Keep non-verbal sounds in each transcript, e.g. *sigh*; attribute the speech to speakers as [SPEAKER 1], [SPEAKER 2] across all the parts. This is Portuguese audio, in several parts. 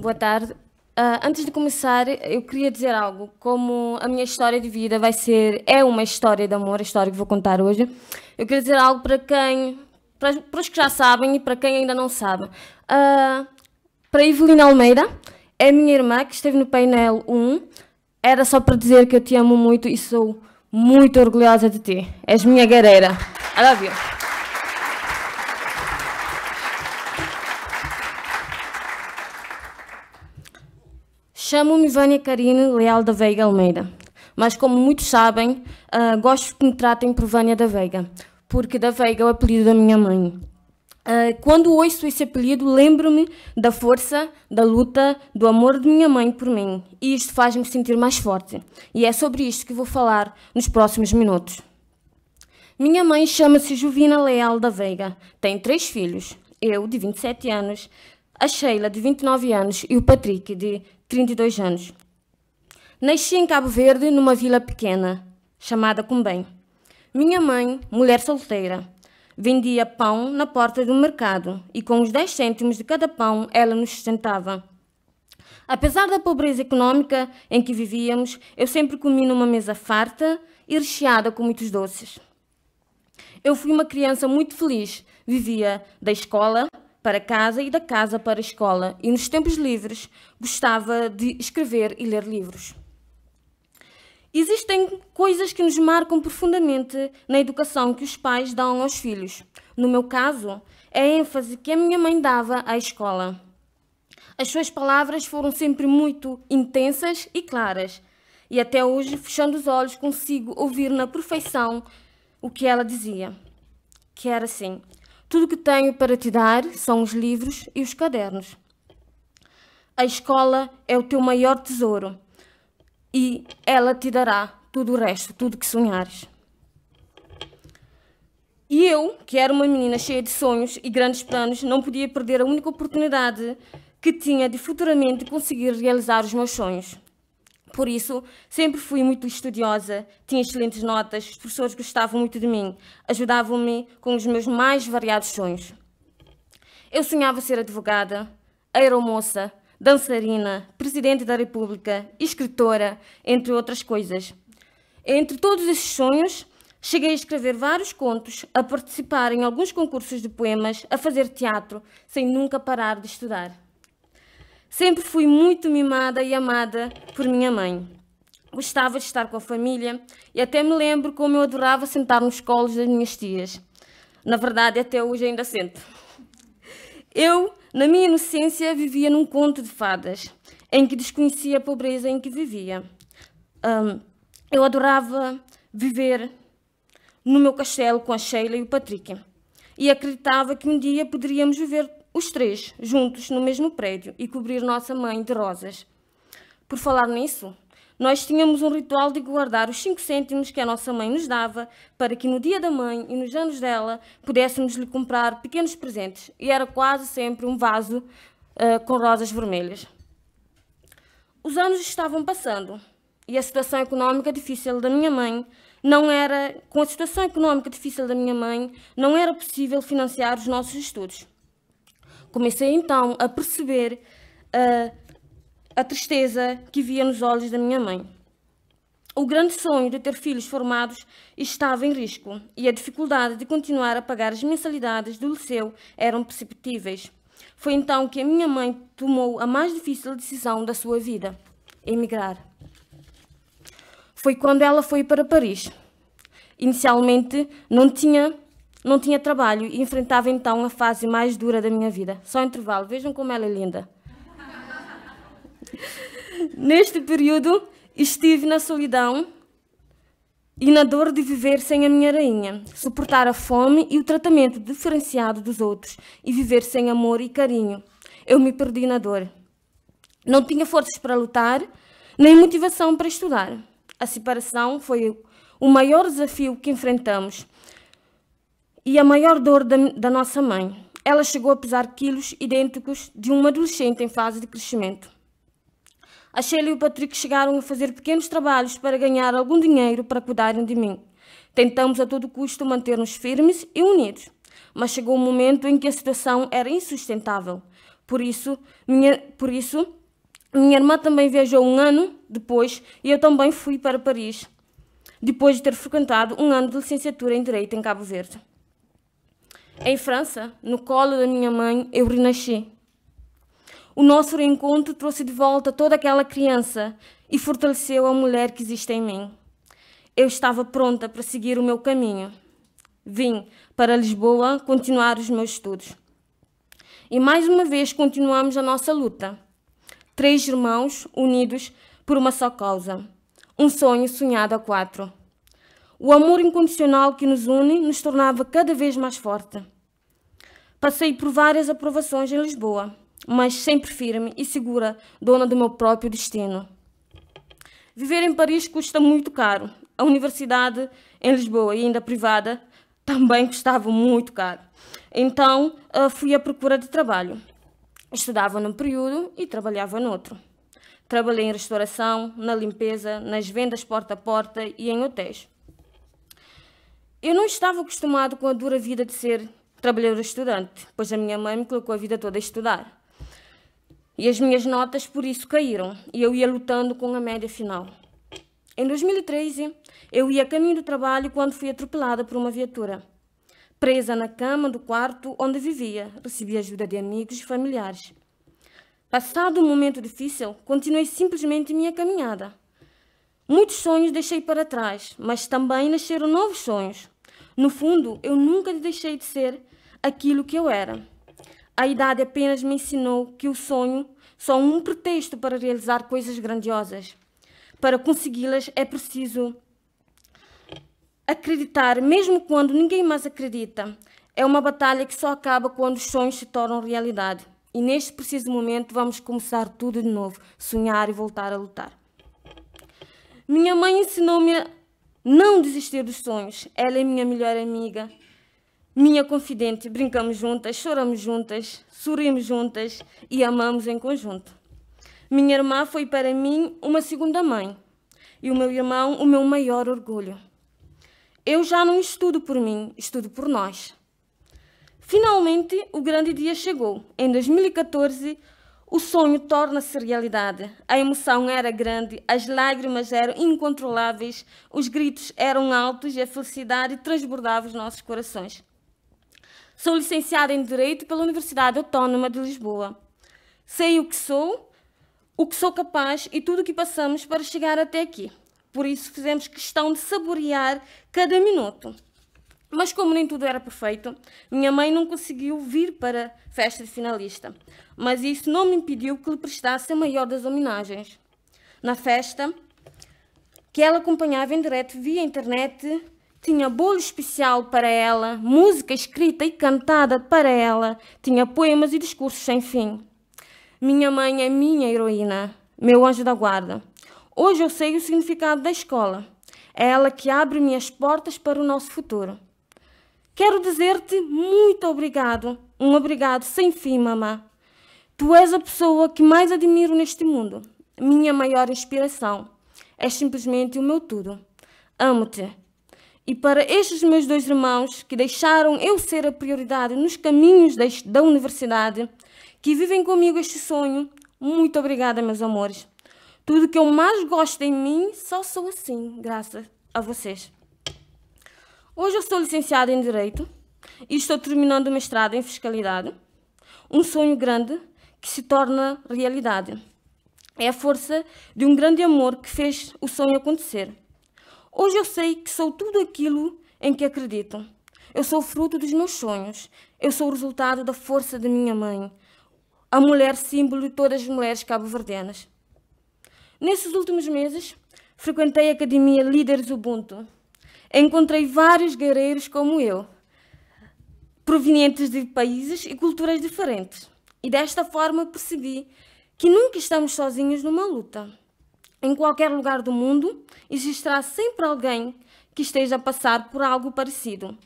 [SPEAKER 1] Boa tarde. Uh, antes de começar, eu queria dizer algo. Como a minha história de vida vai ser é uma história de amor, a história que vou contar hoje. Eu queria dizer algo para quem, para, para os que já sabem e para quem ainda não sabe. Uh, para Evelina Almeida, é minha irmã que esteve no painel 1. Era só para dizer que eu te amo muito e sou muito orgulhosa de ti. És minha guerreira. I love you. Chamo-me Vânia Carine Leal da Veiga Almeida, mas como muitos sabem, uh, gosto que me tratem por Vânia da Veiga, porque da Veiga é o apelido da minha mãe. Uh, quando ouço esse apelido, lembro-me da força, da luta, do amor de minha mãe por mim, e isto faz-me sentir mais forte. E é sobre isto que vou falar nos próximos minutos. Minha mãe chama-se Jovina Leal da Veiga, tem três filhos. Eu, de 27 anos, a Sheila, de 29 anos, e o Patrick, de 32 anos. Nasci em Cabo Verde, numa vila pequena, chamada Cumbem. Minha mãe, mulher solteira, vendia pão na porta do mercado e com os 10 cêntimos de cada pão ela nos sustentava. Apesar da pobreza económica em que vivíamos, eu sempre comi numa mesa farta e recheada com muitos doces. Eu fui uma criança muito feliz, vivia da escola para casa e da casa para a escola, e nos tempos livres gostava de escrever e ler livros. Existem coisas que nos marcam profundamente na educação que os pais dão aos filhos. No meu caso, é a ênfase que a minha mãe dava à escola. As suas palavras foram sempre muito intensas e claras, e até hoje, fechando os olhos, consigo ouvir na perfeição o que ela dizia. Que era assim: tudo o que tenho para te dar são os livros e os cadernos. A escola é o teu maior tesouro e ela te dará tudo o resto, tudo que sonhares. E eu, que era uma menina cheia de sonhos e grandes planos, não podia perder a única oportunidade que tinha de futuramente conseguir realizar os meus sonhos. Por isso, sempre fui muito estudiosa, tinha excelentes notas, os professores gostavam muito de mim, ajudavam-me com os meus mais variados sonhos. Eu sonhava ser advogada, aeromoça, dançarina, presidente da República, escritora, entre outras coisas. Entre todos esses sonhos, cheguei a escrever vários contos, a participar em alguns concursos de poemas, a fazer teatro, sem nunca parar de estudar. Sempre fui muito mimada e amada por minha mãe. Gostava de estar com a família e até me lembro como eu adorava sentar nos colos das minhas tias. Na verdade, até hoje ainda sento. Eu, na minha inocência, vivia num conto de fadas, em que desconhecia a pobreza em que vivia. Um, eu adorava viver no meu castelo com a Sheila e o Patrick e acreditava que um dia poderíamos viver os três juntos no mesmo prédio e cobrir nossa mãe de rosas. Por falar nisso, nós tínhamos um ritual de guardar os cinco cêntimos que a nossa mãe nos dava para que no dia da mãe e nos anos dela pudéssemos lhe comprar pequenos presentes e era quase sempre um vaso uh, com rosas vermelhas. Os anos estavam passando e a situação económica difícil da minha mãe não era, com a situação económica difícil da minha mãe, não era possível financiar os nossos estudos. Comecei então a perceber uh, a tristeza que via nos olhos da minha mãe. O grande sonho de ter filhos formados estava em risco e a dificuldade de continuar a pagar as mensalidades do liceu eram perceptíveis. Foi então que a minha mãe tomou a mais difícil decisão da sua vida: emigrar. Foi quando ela foi para Paris. Inicialmente não tinha não tinha trabalho e enfrentava então a fase mais dura da minha vida. Só intervalo, vejam como ela é linda. *laughs* Neste período, estive na solidão e na dor de viver sem a minha rainha, suportar a fome e o tratamento diferenciado dos outros e viver sem amor e carinho. Eu me perdi na dor. Não tinha forças para lutar, nem motivação para estudar. A separação foi o maior desafio que enfrentamos e a maior dor da, da nossa mãe. Ela chegou a pesar quilos idênticos de uma adolescente em fase de crescimento. A Sheila e o Patrick chegaram a fazer pequenos trabalhos para ganhar algum dinheiro para cuidarem de mim. Tentamos a todo custo manter-nos firmes e unidos, mas chegou um momento em que a situação era insustentável. Por isso, minha, por isso, minha irmã também viajou um ano depois e eu também fui para Paris, depois de ter frequentado um ano de licenciatura em Direito em Cabo Verde. Em França, no colo da minha mãe, eu renasci. O nosso reencontro trouxe de volta toda aquela criança e fortaleceu a mulher que existe em mim. Eu estava pronta para seguir o meu caminho. Vim para Lisboa continuar os meus estudos. E mais uma vez continuamos a nossa luta. Três irmãos unidos por uma só causa. Um sonho sonhado a quatro. O amor incondicional que nos une nos tornava cada vez mais forte. Passei por várias aprovações em Lisboa, mas sempre firme e segura, dona do meu próprio destino. Viver em Paris custa muito caro. A universidade em Lisboa, ainda privada, também custava muito caro. Então eh, fui à procura de trabalho. Estudava num período e trabalhava noutro. Trabalhei em restauração, na limpeza, nas vendas porta a porta e em hotéis. Eu não estava acostumado com a dura vida de ser trabalhador estudante, pois a minha mãe me colocou a vida toda a estudar. E as minhas notas por isso caíram, e eu ia lutando com a média final. Em 2013, eu ia caminho do trabalho quando fui atropelada por uma viatura. Presa na cama do quarto onde vivia, recebi ajuda de amigos e familiares. Passado um momento difícil, continuei simplesmente minha caminhada. Muitos sonhos deixei para trás, mas também nasceram novos sonhos. No fundo, eu nunca deixei de ser aquilo que eu era. A idade apenas me ensinou que o sonho só é um pretexto para realizar coisas grandiosas. Para consegui-las é preciso acreditar, mesmo quando ninguém mais acredita. É uma batalha que só acaba quando os sonhos se tornam realidade. E neste preciso momento vamos começar tudo de novo, sonhar e voltar a lutar. Minha mãe ensinou-me a não desistir dos sonhos. Ela é minha melhor amiga, minha confidente. Brincamos juntas, choramos juntas, sorrimos juntas e amamos em conjunto. Minha irmã foi para mim uma segunda mãe e o meu irmão o meu maior orgulho. Eu já não estudo por mim, estudo por nós. Finalmente, o grande dia chegou. Em 2014, o sonho torna-se realidade. A emoção era grande, as lágrimas eram incontroláveis, os gritos eram altos e a felicidade transbordava os nossos corações. Sou licenciada em Direito pela Universidade Autónoma de Lisboa. Sei o que sou, o que sou capaz e tudo o que passamos para chegar até aqui. Por isso fizemos questão de saborear cada minuto. Mas como nem tudo era perfeito, minha mãe não conseguiu vir para a festa de finalista, mas isso não me impediu que lhe prestasse a maior das homenagens. Na festa, que ela acompanhava em direto via internet, tinha bolo especial para ela, música escrita e cantada para ela, tinha poemas e discursos sem fim. Minha mãe é minha heroína, meu anjo da guarda. Hoje eu sei o significado da escola. É ela que abre minhas portas para o nosso futuro. Quero dizer-te muito obrigado, um obrigado sem fim, mamã. Tu és a pessoa que mais admiro neste mundo, minha maior inspiração. És simplesmente o meu tudo. Amo-te. E para estes meus dois irmãos que deixaram eu ser a prioridade nos caminhos da universidade, que vivem comigo este sonho, muito obrigada, meus amores. Tudo que eu mais gosto em mim só sou assim, graças a vocês. Hoje eu sou licenciada em Direito e estou terminando o mestrado em Fiscalidade. Um sonho grande que se torna realidade. É a força de um grande amor que fez o sonho acontecer. Hoje eu sei que sou tudo aquilo em que acredito. Eu sou fruto dos meus sonhos. Eu sou o resultado da força de minha mãe, a mulher símbolo de todas as mulheres cabo-verdianas. Nesses últimos meses, frequentei a Academia Líderes Ubuntu, encontrei vários guerreiros como eu, provenientes de países e culturas diferentes. E desta forma percebi que nunca estamos sozinhos numa luta. Em qualquer lugar do mundo existirá sempre alguém que esteja a passar por algo parecido.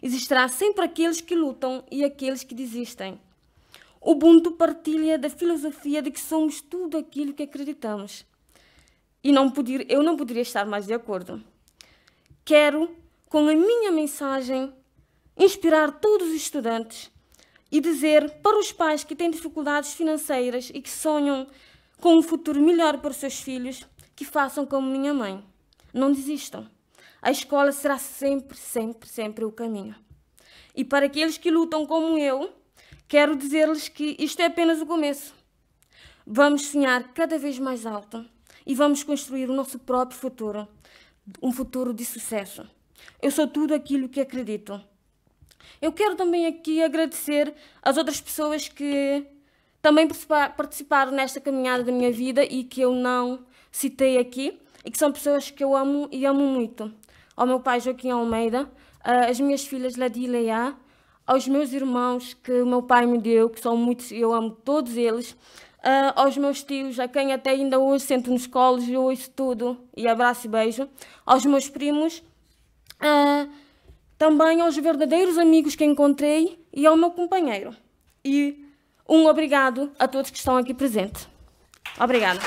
[SPEAKER 1] Existirá sempre aqueles que lutam e aqueles que desistem. O Ubuntu partilha da filosofia de que somos tudo aquilo que acreditamos. E não poder, eu não poderia estar mais de acordo. Quero, com a minha mensagem, inspirar todos os estudantes e dizer para os pais que têm dificuldades financeiras e que sonham com um futuro melhor para os seus filhos, que façam como minha mãe. Não desistam. A escola será sempre, sempre, sempre o caminho. E para aqueles que lutam como eu, quero dizer-lhes que isto é apenas o começo. Vamos sonhar cada vez mais alto e vamos construir o nosso próprio futuro, um futuro de sucesso. Eu sou tudo aquilo que acredito. Eu quero também aqui agradecer às outras pessoas que também participaram nesta caminhada da minha vida e que eu não citei aqui e que são pessoas que eu amo e amo muito. Ao meu pai Joaquim Almeida, às minhas filhas Ladi e Leia, aos meus irmãos que o meu pai me deu, que são muitos e eu amo todos eles, Uh, aos meus tios, a quem até ainda hoje sento nos colos, e ouço tudo e abraço e beijo. Aos meus primos, uh, também aos verdadeiros amigos que encontrei e ao meu companheiro. E um obrigado a todos que estão aqui presentes. Obrigada.